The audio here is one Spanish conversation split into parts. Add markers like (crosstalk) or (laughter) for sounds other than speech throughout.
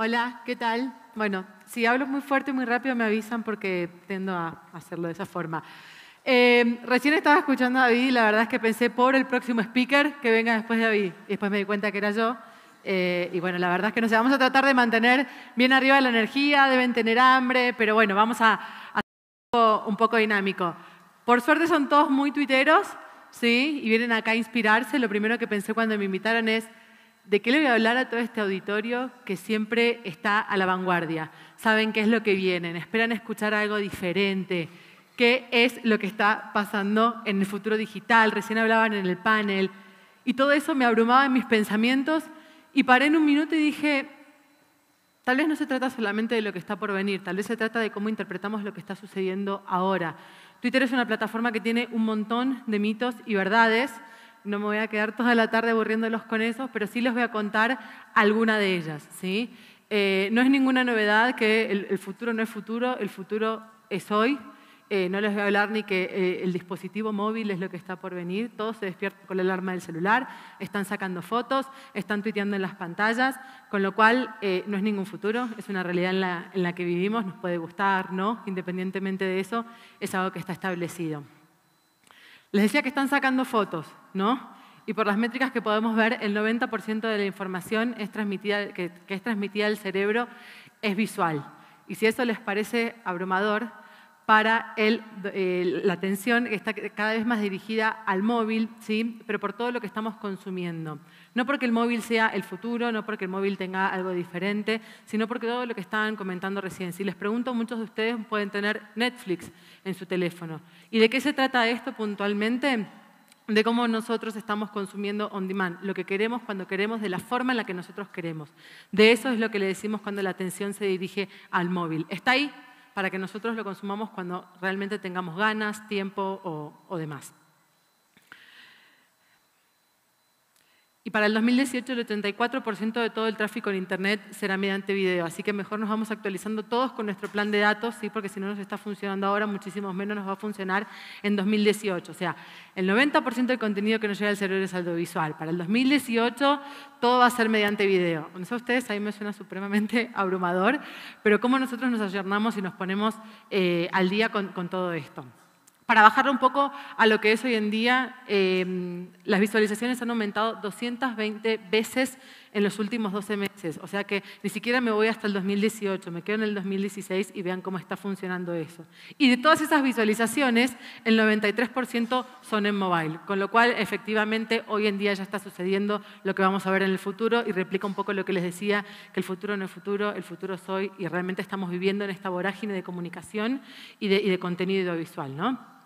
Hola, ¿qué tal? Bueno, si hablo muy fuerte y muy rápido me avisan porque tiendo a hacerlo de esa forma. Eh, recién estaba escuchando a David y la verdad es que pensé, por el próximo speaker que venga después de David. Y después me di cuenta que era yo. Eh, y bueno, la verdad es que no sé, vamos a tratar de mantener bien arriba la energía, deben tener hambre, pero bueno, vamos a, a hacer un poco dinámico. Por suerte son todos muy tuiteros, ¿sí? Y vienen acá a inspirarse. Lo primero que pensé cuando me invitaron es, ¿De qué le voy a hablar a todo este auditorio que siempre está a la vanguardia? Saben qué es lo que vienen, esperan escuchar algo diferente, qué es lo que está pasando en el futuro digital. Recién hablaban en el panel y todo eso me abrumaba en mis pensamientos y paré en un minuto y dije, tal vez no se trata solamente de lo que está por venir, tal vez se trata de cómo interpretamos lo que está sucediendo ahora. Twitter es una plataforma que tiene un montón de mitos y verdades no me voy a quedar toda la tarde aburriéndolos con eso, pero sí les voy a contar alguna de ellas. ¿sí? Eh, no es ninguna novedad que el, futuro no es futuro, el futuro es hoy. Eh, no les voy a hablar ni que eh, el dispositivo móvil es lo que está por venir. Todos se despiertan con la alarma del celular, están sacando fotos, están tuiteando en las pantallas, con lo cual no es ningún futuro, es una realidad en la, en la que vivimos, nos puede gustar, ¿no? Independientemente de eso, es algo que está establecido. Les decía que están sacando fotos, ¿no? Y por las métricas que podemos ver, el 90% de la información que es transmitida al cerebro es visual. Y si eso les parece abrumador, para el, eh, la atención que está cada vez más dirigida al móvil, ¿sí? pero por todo lo que estamos consumiendo. No porque el móvil sea el futuro, no porque el móvil tenga algo diferente, sino porque todo lo que estaban comentando recién. Si les pregunto, muchos de ustedes pueden tener Netflix en su teléfono. ¿Y de qué se trata esto puntualmente? de cómo nosotros estamos consumiendo on demand, lo que queremos cuando queremos, de la forma en la que nosotros queremos. De eso es lo que le decimos cuando la atención se dirige al móvil. Está ahí, para que nosotros lo consumamos cuando realmente tengamos ganas, tiempo o, demás. Y para el 2018 el 84% de todo el tráfico en Internet será mediante video. Así que mejor nos vamos actualizando todos con nuestro plan de datos, ¿sí? porque si no nos está funcionando ahora, muchísimo menos nos va a funcionar en 2018. O sea, el 90% del contenido que nos llega al cerebro es audiovisual. Para el 2018 todo va a ser mediante video. No sé ustedes, ahí me suena supremamente (laughs) abrumador, pero cómo nosotros nos ayornamos y nos ponemos eh, al día con todo esto para bajarlo un poco a lo que es hoy en día, em, las visualizaciones han aumentado 220 veces en los últimos 12 meses. O sea que ni siquiera me voy hasta el 2018, me quedo en el 2016 y vean cómo está funcionando eso. Y de todas esas visualizaciones, el 93% son en mobile, con lo cual efectivamente hoy en día ya está sucediendo lo que vamos a ver en el futuro y replica un poco lo que les decía, que el futuro no es futuro, el futuro soy y realmente estamos viviendo en esta vorágine de comunicación y de, y de contenido audiovisual. ¿no?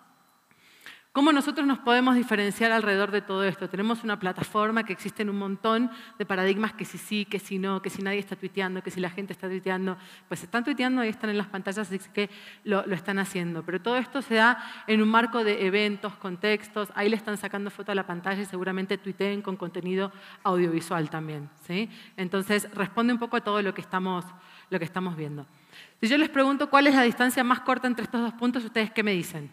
¿Cómo nosotros nos podemos diferenciar alrededor de todo esto? Tenemos una plataforma que existe en un montón de paradigmas que si sí, que si no, que si nadie está tuiteando, que si la gente está tuiteando. Pues están tuiteando y están en las pantallas, así que lo, están haciendo. Pero todo esto se da en un marco de eventos, contextos. Ahí le están sacando foto a la pantalla y seguramente tuiteen con contenido audiovisual también. ¿sí? Entonces, responde un poco a todo lo que estamos, lo que estamos viendo. Si yo les pregunto cuál es la distancia más corta entre estos dos puntos, ¿ustedes qué me dicen?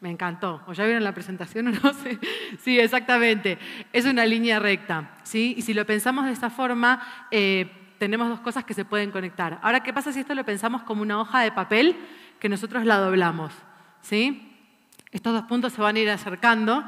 Me encantó. ¿O ya vieron la presentación o no sé? (laughs) Sí, exactamente. Es una línea recta. ¿sí? Y si lo pensamos de esta forma, eh, tenemos dos cosas que se pueden conectar. Ahora, ¿qué pasa si esto lo pensamos como una hoja de papel que nosotros la doblamos? ¿sí? Estos dos puntos se van a ir acercando,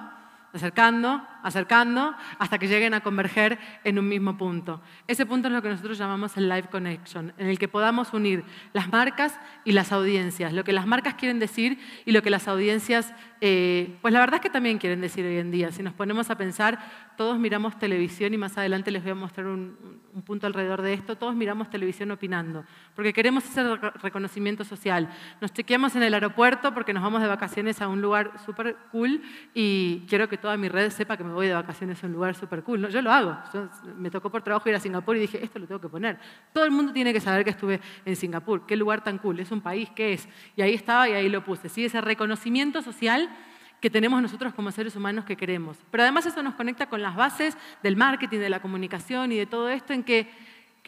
acercando, acercando hasta que lleguen a converger en un mismo punto. Ese punto es lo que nosotros llamamos el live connection, en el que podamos unir las marcas y las audiencias, lo que las marcas quieren decir y lo que las audiencias, eh, pues la verdad es que también quieren decir hoy en día. Si nos ponemos a pensar, todos miramos televisión y más adelante les voy a mostrar un, un punto alrededor de esto, todos miramos televisión opinando, porque queremos ese reconocimiento social. Nos chequeamos en el aeropuerto porque nos vamos de vacaciones a un lugar súper cool y quiero que toda mi red sepa que voy de vacaciones a un lugar súper cool. yo lo hago. me tocó por trabajo ir a Singapur y dije, esto lo tengo que poner. Todo el mundo tiene que saber que estuve en Singapur. Qué lugar tan cool. Es un país, ¿qué es? Y ahí estaba y ahí lo puse. ¿sí? Ese reconocimiento social que tenemos nosotros como seres humanos que queremos. Pero además eso nos conecta con las bases del marketing, de la comunicación y de todo esto en que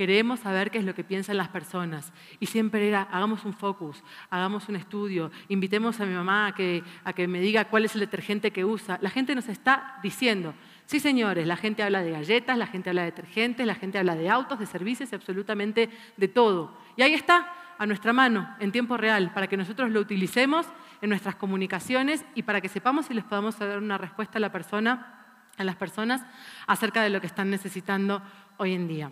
Queremos saber qué es lo que piensan las personas. Y siempre era, hagamos un focus, hagamos un estudio, invitemos a mi mamá a que, me diga cuál es el detergente que usa. La gente nos está diciendo, Sí, señores, la gente habla de galletas, la gente habla de detergentes, la gente habla de autos, de servicios, absolutamente de todo. Y ahí está, a nuestra mano, en tiempo real, para que nosotros lo utilicemos en nuestras comunicaciones y para que sepamos si les podamos dar una respuesta a la persona, a las personas acerca de lo que están necesitando hoy en día.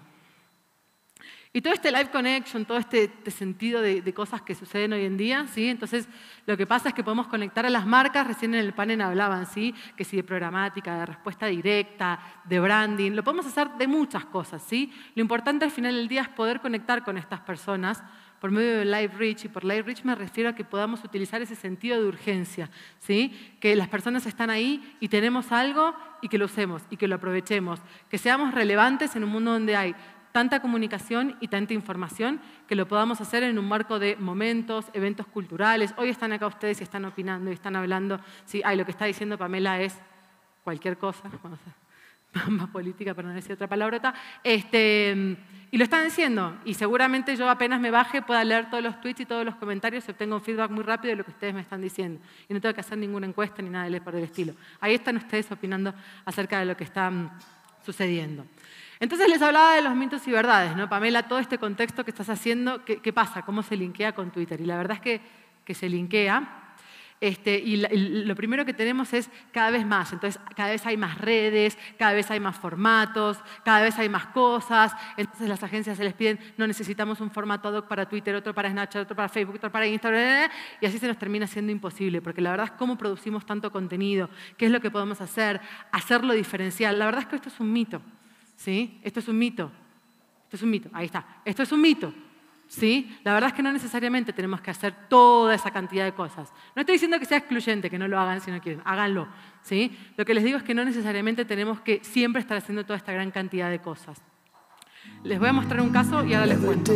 Y todo este live connection, todo este, este, sentido de, de, cosas que suceden hoy en día, ¿sí? Entonces, lo que pasa es que podemos conectar a las marcas, recién en el panel hablaban, ¿sí? Que si de programática, de respuesta directa, de branding, lo podemos hacer de muchas cosas, ¿sí? Lo importante al final del día es poder conectar con estas personas por medio de Live Reach, y por Live Reach me refiero a que podamos utilizar ese sentido de urgencia, ¿sí? que las personas están ahí y tenemos algo y que lo usemos y que lo aprovechemos, que seamos relevantes en un mundo donde hay tanta comunicación y tanta información que lo podamos hacer en un marco de momentos, eventos culturales. Hoy están acá ustedes y están opinando y están hablando. Sí, lo que está diciendo Pamela es cualquier cosa. (laughs) más política, para no decir otra palabrota, este, y lo están diciendo. Y seguramente yo apenas me baje pueda leer todos los tweets y todos los comentarios y obtengo un feedback muy rápido de lo que ustedes me están diciendo. Y no tengo que hacer ninguna encuesta ni nada por el estilo. Ahí están ustedes opinando acerca de lo que está mm, sucediendo. Entonces les hablaba de los mitos y verdades, ¿no? Pamela, todo este contexto que estás haciendo, ¿qué, pasa? ¿Cómo se linkea con Twitter? Y la verdad es que, se linkea. Este, y, lo primero que tenemos es cada vez más, entonces cada vez hay más redes, cada vez hay más formatos, cada vez hay más cosas, entonces las agencias se les piden, no necesitamos un formato ad hoc para Twitter, otro para Snapchat, otro para Facebook, otro para Instagram, ¿eh? y así se nos termina siendo imposible, porque la verdad es cómo producimos tanto contenido, qué es lo que podemos hacer, hacerlo diferencial, la verdad es que esto es un mito. ¿sí? Esto es un mito. Esto es un mito. Ahí está. Esto es un mito. ¿Sí? La verdad es que no necesariamente tenemos que hacer toda esa cantidad de cosas. No estoy diciendo que sea excluyente, que no lo hagan si no quieren, háganlo. ¿sí? Lo que les digo es que no necesariamente tenemos que siempre estar haciendo toda esta gran cantidad de cosas. Les voy a mostrar un caso y ahora les cuento.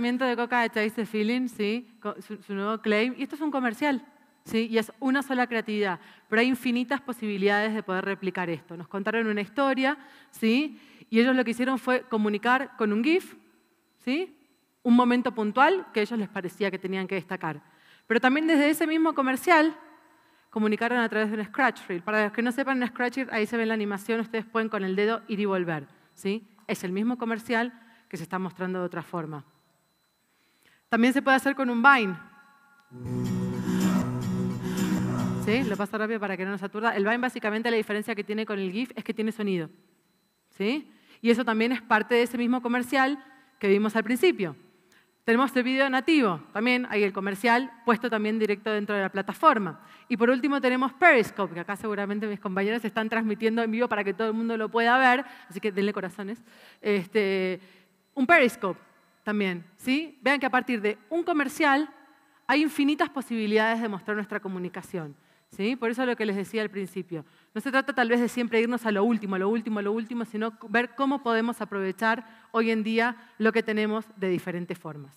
de Coca de Chase Feeling, ¿sí? Su, su, nuevo claim. Y esto es un comercial, ¿sí? y es una sola creatividad, pero hay infinitas posibilidades de poder replicar esto. Nos contaron una historia ¿sí? y ellos lo que hicieron fue comunicar con un GIF ¿sí? un momento puntual que a ellos les parecía que tenían que destacar. Pero también desde ese mismo comercial comunicaron a través de un scratch reel. Para los que no sepan, un scratch reel, ahí se ve la animación, ustedes pueden con el dedo ir y volver. ¿sí? Es el mismo comercial que se está mostrando de otra forma. También se puede hacer con un vine. ¿Sí? Lo paso rápido para que no nos aturda. El vine básicamente la diferencia que tiene con el GIF es que tiene sonido. ¿Sí? Y eso también es parte de ese mismo comercial que vimos al principio. Tenemos el este video nativo, también hay el comercial puesto también directo dentro de la plataforma. Y por último tenemos Periscope, que acá seguramente mis compañeros están transmitiendo en vivo para que todo el mundo lo pueda ver, así que denle corazones. Este, un Periscope, también, ¿sí? Vean que a partir de un comercial hay infinitas posibilidades de mostrar nuestra comunicación, ¿sí? Por eso lo que les decía al principio. No se trata tal vez de siempre irnos a lo último, a lo último, a lo último, sino ver cómo podemos aprovechar hoy en día lo que tenemos de diferentes formas.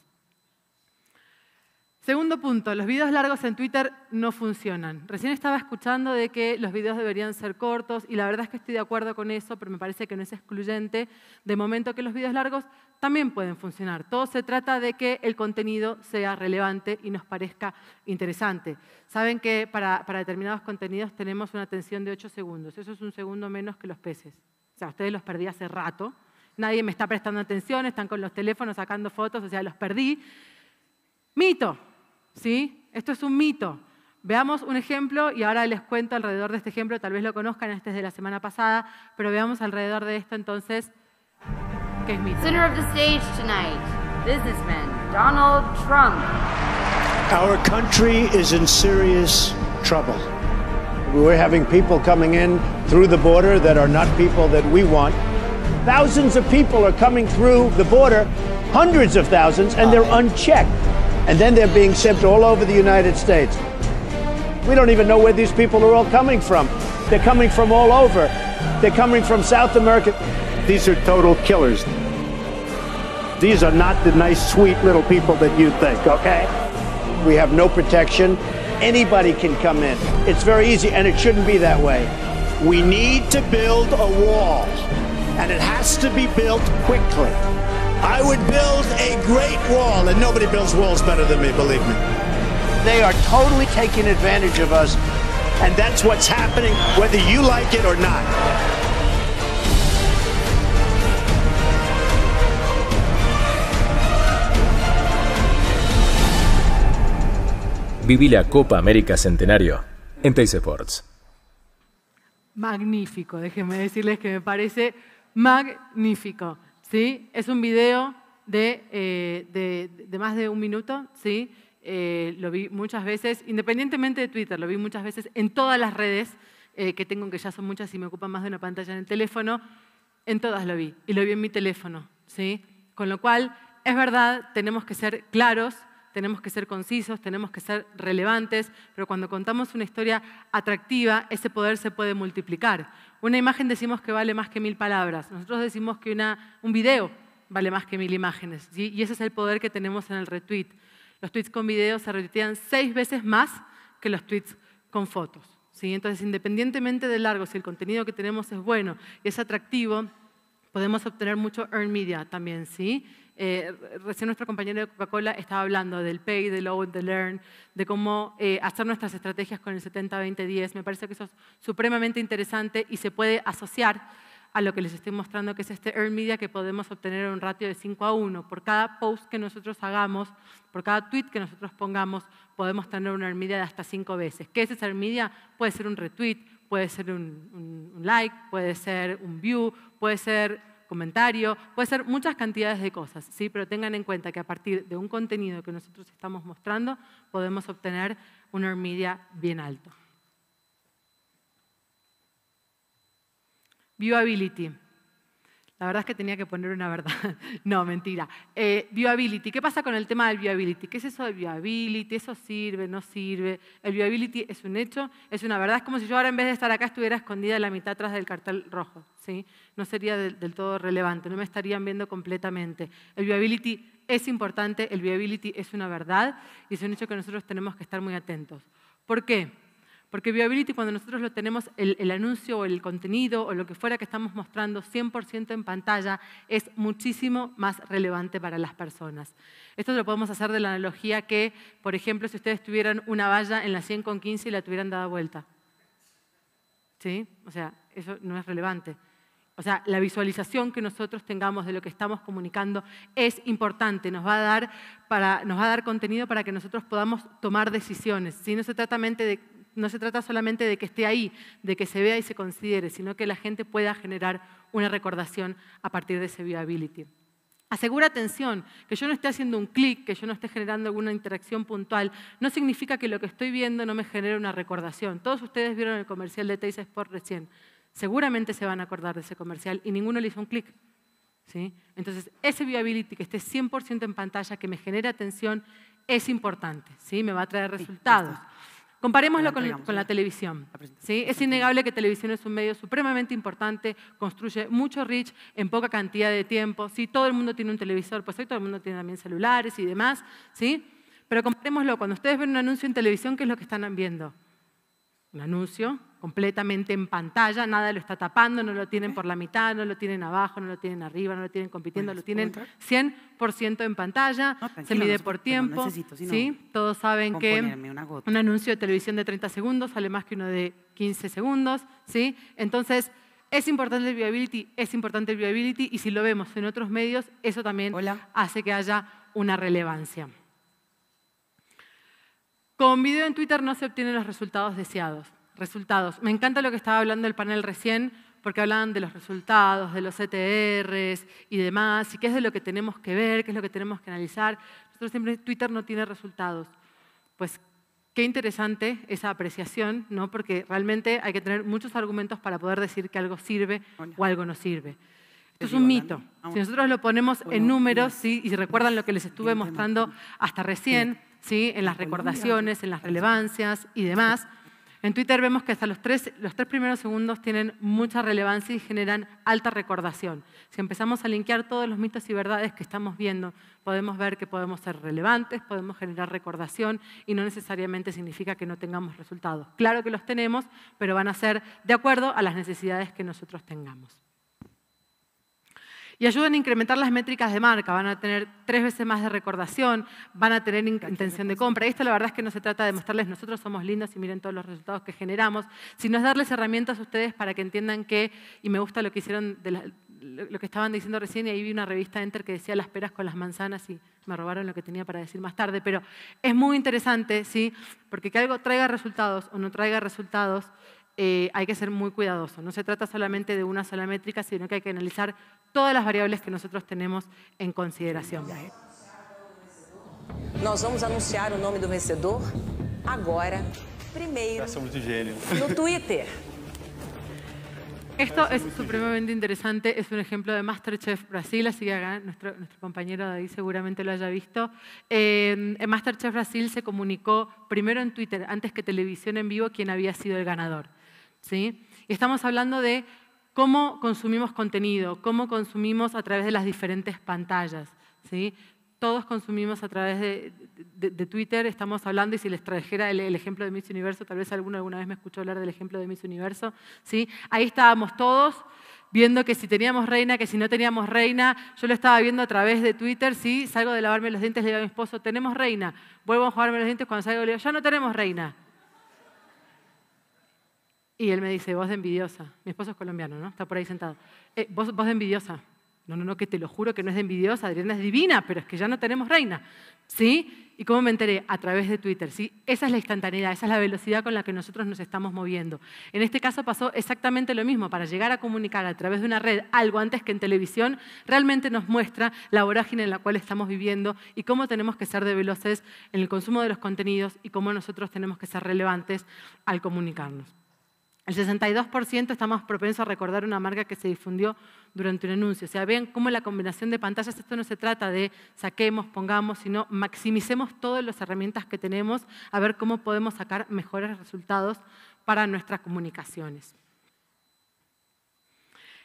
Segundo punto, los videos largos en Twitter no funcionan. Recién estaba escuchando de que los videos deberían ser cortos y la verdad es que estoy de acuerdo con eso, pero me parece que no es excluyente de momento que los videos largos también pueden funcionar. Todo se trata de que el contenido sea relevante y nos parezca interesante. Saben que para, determinados contenidos tenemos una atención de 8 segundos. Eso es un segundo menos que los peces. O sea, ustedes los perdí hace rato. Nadie me está prestando atención, están con los teléfonos sacando fotos, o sea, los perdí. Mito, ¿sí? Esto es un mito. Veamos un ejemplo y ahora les cuento alrededor de este ejemplo, tal vez lo conozcan, este es de la semana pasada, pero veamos alrededor de esto entonces qué es mito. Center of the stage tonight, businessman Donald Trump. Our country is in serious trouble. We're having people coming in through the border that are not people that we want. Thousands of people are coming through the border, hundreds of thousands, and they're unchecked and then they're being shipped all over the United States. We don't even know where these people are all coming from. They're coming from all over. They're coming from South America. These are total killers. These are not the nice, sweet little people that you think, okay? We have no protection. Anybody can come in. It's very easy, and it shouldn't be that way. We need to build a wall, and it has to be built quickly. I would build a great wall, and nobody builds walls better than me, believe me. They are totally taking advantage of us, and that's what's happening, whether you like it or not. Viví la Copa América Centenario en Teis Sports. Magnífico, déjenme decirles que me parece magnífico. Es un video eh, de, más de un minuto, ¿sí? Eh, lo vi muchas veces, independientemente de Twitter, lo vi muchas veces en todas las redes eh, que tengo, que ya son muchas y me ocupan más de una pantalla en el teléfono, en todas lo vi, y lo vi en mi teléfono, ¿sí? Con lo cual, es verdad, tenemos que ser claros tenemos que ser concisos, tenemos que ser relevantes, pero cuando contamos una historia atractiva, ese poder se puede multiplicar. Una imagen decimos que vale más que mil palabras, nosotros decimos que una, un video vale más que mil imágenes, y ese es el poder que tenemos en el retweet. Los tweets con videos se retuitean seis veces más que los tweets con fotos. ¿sí? Entonces, independientemente del largo, si el contenido que tenemos es bueno y es atractivo, podemos obtener mucho earned media también, ¿sí? Eh, recién nuestro compañero de Coca-Cola estaba hablando del pay, del load, del learn, de cómo eh, hacer nuestras estrategias con el 70-20-10. Me parece que eso es supremamente interesante y se puede asociar a lo que les estoy mostrando, que es este Earn Media, que podemos obtener un ratio de 5 a 1. Por cada post que nosotros hagamos, por cada tweet que nosotros pongamos, podemos tener un Earn Media de hasta 5 veces. ¿Qué es ese Earn Media? Puede ser un retweet, puede ser un like, puede ser un view, puede ser comentario, puede ser muchas cantidades de cosas, ¿sí? pero tengan en cuenta que a partir de un contenido que nosotros estamos mostrando podemos obtener una media bien alto. Viewability. La verdad es que tenía que poner una verdad. (laughs) No, mentira. Eh, viewability. ¿Qué pasa con el tema del viability? ¿Qué es eso de viability? ¿Eso sirve? ¿No sirve? El viability es un hecho, es una verdad. Es como si yo ahora en vez de estar acá estuviera escondida la mitad atrás del cartel rojo. ¿sí? No sería del, del todo relevante, no me estarían viendo completamente. El viability es importante, el viability es una verdad y es un hecho que nosotros tenemos que estar muy atentos. ¿Por qué? Porque Viability, cuando nosotros lo tenemos, el, anuncio o el contenido o lo que fuera que estamos mostrando 100% en pantalla, es muchísimo más relevante para las personas. Esto lo podemos hacer de la analogía que, por ejemplo, si ustedes tuvieran una valla en la 100 con 15 y la tuvieran dada vuelta. ¿Sí? O sea, eso no es relevante. O sea, la visualización que nosotros tengamos de lo que estamos comunicando es importante, nos va a dar, para, nos va a dar contenido para que nosotros podamos tomar decisiones. Si No se trata mente de, no se trata solamente de que esté ahí, de que se vea y se considere, sino que la gente pueda generar una recordación a partir de ese viability. Asegura atención, que yo no esté haciendo un clic, que yo no esté generando alguna interacción puntual, no significa que lo que estoy viendo no me genere una recordación. Todos ustedes vieron el comercial de Teis Sport recién. Seguramente se van a acordar de ese comercial y ninguno le hizo un clic. ¿sí? Entonces, ese viability que esté 100% en pantalla, que me genere atención, es importante, ¿sí? me va a traer resultados. Comparémoslo con, la televisión. ¿sí? Es innegable que televisión es un medio supremamente importante, construye mucho reach en poca cantidad de tiempo. ¿sí? Todo el mundo tiene un televisor, pues hoy todo el mundo tiene también celulares y demás. ¿sí? Pero comparémoslo, cuando ustedes ven un anuncio en televisión, ¿qué es lo que están viendo? Un anuncio completamente en pantalla, nada lo está tapando, no lo tienen por la mitad, no lo tienen abajo, no lo tienen arriba, no lo tienen compitiendo, lo tienen 100% en pantalla, se mide por tiempo. ¿sí? Todos saben que un anuncio de televisión de 30 segundos sale más que uno de 15 segundos. ¿sí? Entonces, es importante el viability, es importante el viability y si lo vemos en otros medios, eso también hace que haya una relevancia. Con video en Twitter no se obtienen los resultados deseados. Resultados. Me encanta lo que estaba hablando el panel recién, porque hablaban de los resultados, de los ETRs y demás, y qué es de lo que tenemos que ver, qué es lo que tenemos que analizar. Nosotros siempre Twitter no tiene resultados. Pues qué interesante esa apreciación, ¿no? porque realmente hay que tener muchos argumentos para poder decir que algo sirve o algo no sirve. Esto es un mito. Si nosotros lo ponemos en números, ¿sí? y recuerdan lo que les estuve mostrando hasta recién, ¿sí? en las recordaciones, en las relevancias y demás, en Twitter vemos que hasta los tres, primeros segundos tienen mucha relevancia y generan alta recordación. Si empezamos a linkear todos los mitos y verdades que estamos viendo, podemos ver que podemos ser relevantes, podemos generar recordación y no necesariamente significa que no tengamos resultados. Claro que los tenemos, pero van a ser de acuerdo a las necesidades que nosotros tengamos y ayudan a incrementar las métricas de marca. Van a tener tres veces más de recordación, van a tener intención de compra. Y esto la verdad es que no se trata de mostrarles nosotros somos lindos y miren todos los resultados que generamos, sino es darles herramientas a ustedes para que entiendan que, y me gusta lo que hicieron, lo que estaban diciendo recién, y ahí vi una revista Enter que decía las peras con las manzanas y me robaron lo que tenía para decir más tarde, pero es muy interesante, ¿sí? Porque que algo traiga resultados o no traiga resultados eh, hay que ser muy cuidadoso. No se trata solamente de una sola métrica, sino que hay que analizar todas las variables que nosotros tenemos en consideración. vamos anunciar el nombre del vencedor ahora, primero en Twitter. Esto es supremamente interesante, es un ejemplo de Masterchef Brasil, así que nuestro, compañero David seguramente lo haya visto. Eh, en Masterchef Brasil se comunicó primero en Twitter, antes que televisión en vivo, quién había sido el ganador. ¿sí? Y estamos hablando de cómo consumimos contenido, cómo consumimos a través de las diferentes pantallas. ¿sí? Todos consumimos a través de, Twitter, estamos hablando, y si les trajera el, ejemplo de Miss Universo, tal vez alguno alguna vez me escuchó hablar del ejemplo de Miss Universo, ¿sí? ahí estábamos todos viendo que si teníamos reina, que si no teníamos reina, yo lo estaba viendo a través de Twitter, sí, salgo de lavarme los dientes, le digo a mi esposo, tenemos reina, vuelvo a jugarme los dientes, cuando salgo le digo, ya no tenemos reina, y él me dice, vos de envidiosa. Mi esposo es colombiano, ¿no? Está por ahí sentado. Eh, vos, de envidiosa. No, no, no, que te lo juro que no es de envidiosa, Adriana es divina, pero es que ya no tenemos reina. ¿Sí? ¿Y cómo me enteré? A través de Twitter, ¿sí? Esa es la instantaneidad, esa es la velocidad con la que nosotros nos estamos moviendo. En este caso pasó exactamente lo mismo. Para llegar a comunicar a través de una red algo antes que en televisión, realmente nos muestra la vorágine en la cual estamos viviendo y cómo tenemos que ser de veloces en el consumo de los contenidos y cómo nosotros tenemos que ser relevantes al comunicarnos. El 62% estamos propensos a recordar una marca que se difundió durante un anuncio. O sea, vean cómo la combinación de pantallas, esto no se trata de saquemos, pongamos, sino maximicemos todas las herramientas que tenemos a ver cómo podemos sacar mejores resultados para nuestras comunicaciones.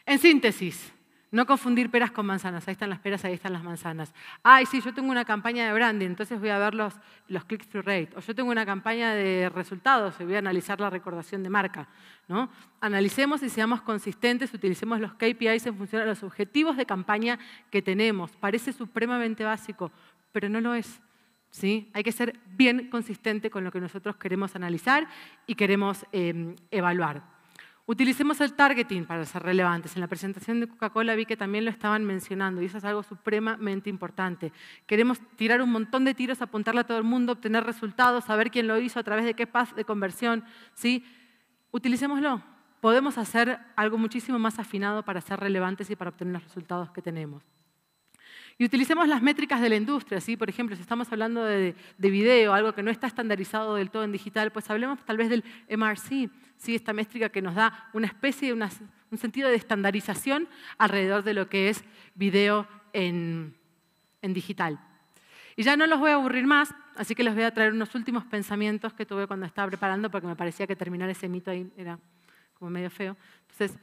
En síntesis, no confundir peras con manzanas. Ahí están las peras, ahí están las manzanas. Ay, sí, yo tengo una campaña de branding, entonces voy a ver los, los click-through rate. O yo tengo una campaña de resultados y voy a analizar la recordación de marca. ¿no? Analicemos y seamos consistentes, utilicemos los KPIs en función a los objetivos de campaña que tenemos. Parece supremamente básico, pero no lo es. ¿sí? Hay que ser bien consistente con lo que nosotros queremos analizar y queremos em, evaluar. Utilicemos el targeting para ser relevantes. En la presentación de Coca-Cola vi que también lo estaban mencionando y eso es algo supremamente importante. Queremos tirar un montón de tiros, apuntarle a todo el mundo, obtener resultados, saber quién lo hizo, a través de qué paz de conversión. ¿sí? Utilicémoslo. Podemos hacer algo muchísimo más afinado para ser relevantes y para obtener los resultados que tenemos. Y utilicemos las métricas de la industria, ¿sí? por ejemplo, si estamos hablando de, video, algo que no está estandarizado del todo en digital, pues hablemos tal vez del MRC, ¿sí? esta métrica que nos da una especie, de un sentido de estandarización alrededor de lo que es video en, en digital. Y ya no los voy a aburrir más, así que les voy a traer unos últimos pensamientos que tuve cuando estaba preparando, porque me parecía que terminar ese mito ahí era como medio feo. Entonces,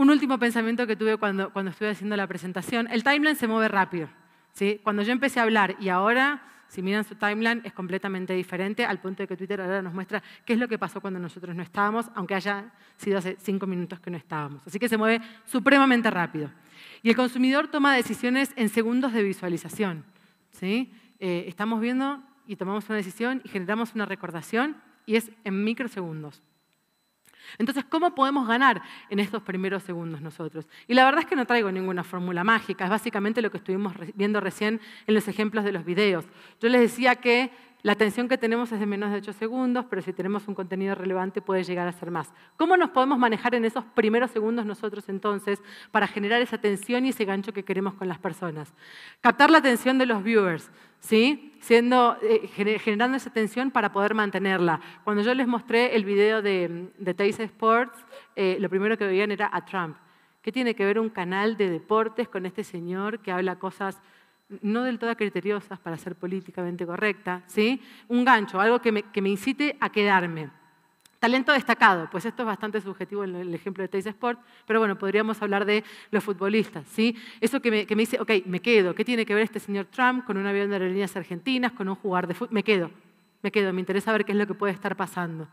un último pensamiento que tuve cuando, estuve haciendo la presentación, el timeline se mueve rápido. ¿sí? Cuando yo empecé a hablar y ahora, si miran su timeline, es completamente diferente al punto de que Twitter ahora nos muestra qué es lo que pasó cuando nosotros no estábamos, aunque haya sido hace cinco minutos que no estábamos. Así que se mueve supremamente rápido. Y el consumidor toma decisiones en segundos de visualización. ¿sí? Eh, estamos viendo y tomamos una decisión y generamos una recordación y es en microsegundos. Entonces, ¿cómo podemos ganar en estos primeros segundos nosotros? Y la verdad es que no traigo ninguna fórmula mágica, es básicamente lo que estuvimos viendo recién en los ejemplos de los videos. Yo les decía que la atención que tenemos es de menos de 8 segundos, pero si tenemos un contenido relevante puede llegar a ser más. ¿Cómo nos podemos manejar en esos primeros segundos nosotros entonces para generar esa atención y ese gancho que queremos con las personas? Captar la atención de los viewers. ¿sí? Eh, generando esa tensión para poder mantenerla. Cuando yo les mostré el video de, de Sports, eh, lo primero que veían era a Trump. ¿Qué tiene que ver un canal de deportes con este señor que habla cosas no del todo criteriosas para ser políticamente correcta, ¿sí? un gancho, algo que me, incite a quedarme. Talento destacado, pues esto es bastante subjetivo en el ejemplo de Tays Sport, pero bueno, podríamos hablar de los futbolistas, ¿sí? Eso que me, dice, ok, me quedo, ¿qué tiene que ver este señor Trump con un avión de aerolíneas argentinas, con un jugar de fútbol? Me quedo, me quedo, me interesa ver qué es lo que puede estar pasando.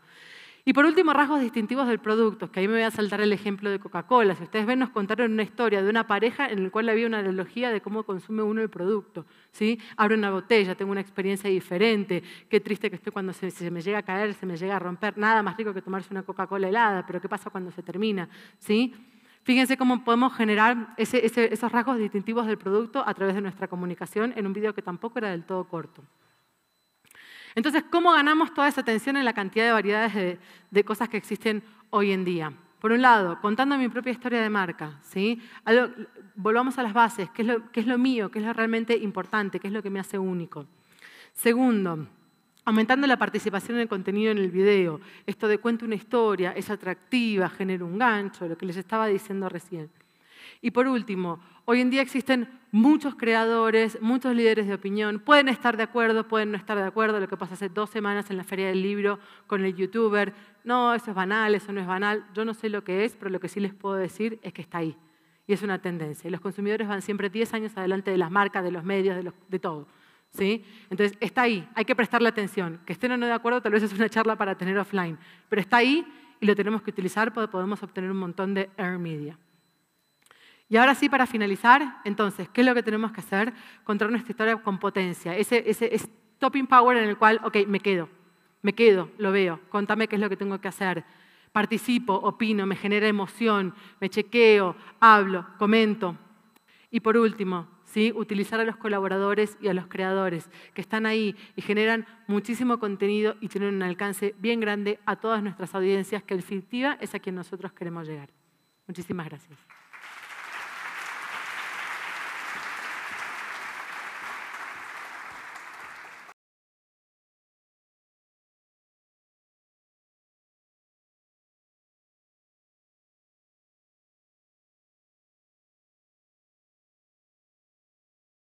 Y por último, rasgos distintivos del producto, que ahí me voy a saltar el ejemplo de Coca-Cola. Si ustedes ven, nos contaron una historia de una pareja en la cual había una analogía de cómo consume uno el producto. ¿sí? Abro una botella, tengo una experiencia diferente, qué triste que estoy cuando se, me llega a caer, se me llega a romper, nada más rico que tomarse una Coca-Cola helada, pero ¿qué pasa cuando se termina? ¿sí? Fíjense cómo podemos generar esos rasgos distintivos del producto a través de nuestra comunicación en un video que tampoco era del todo corto. Entonces, ¿cómo ganamos toda esa atención en la cantidad de variedades de, cosas que existen hoy en día? Por un lado, contando mi propia historia de marca, ¿sí? volvamos a las bases, ¿qué es, lo, qué es lo mío, qué es lo realmente importante, qué es lo que me hace único. Segundo, aumentando la participación en el contenido en el video. Esto de cuento una historia, es atractiva, genera un gancho, lo que les estaba diciendo recién. Y por último, hoy en día existen muchos creadores, muchos líderes de opinión. Pueden estar de acuerdo, pueden no estar de acuerdo. Lo que pasó hace dos semanas en la Feria del Libro con el youtuber. No, eso es banal, eso no es banal. Yo no sé lo que es, pero lo que sí les puedo decir es que está ahí. Y es una tendencia. Y los consumidores van siempre 10 años adelante de las marcas, de los medios, de, todo. ¿Sí? Entonces, está ahí, hay que prestarle atención. Que estén o no de acuerdo, tal vez es una charla para tener offline, pero está ahí y lo tenemos que utilizar porque podemos obtener un montón de air media. Y ahora sí, para finalizar, entonces, ¿qué es lo que tenemos que hacer? Contar nuestra historia con potencia, ese, ese power en el cual, ok, me quedo, me quedo, lo veo, contame qué es lo que tengo que hacer. Participo, opino, me genera emoción, me chequeo, hablo, comento. Y por último, ¿sí? utilizar a los colaboradores y a los creadores que están ahí y generan muchísimo contenido y tienen un alcance bien grande a todas nuestras audiencias, que el definitiva es a quien nosotros queremos llegar. Muchísimas gracias.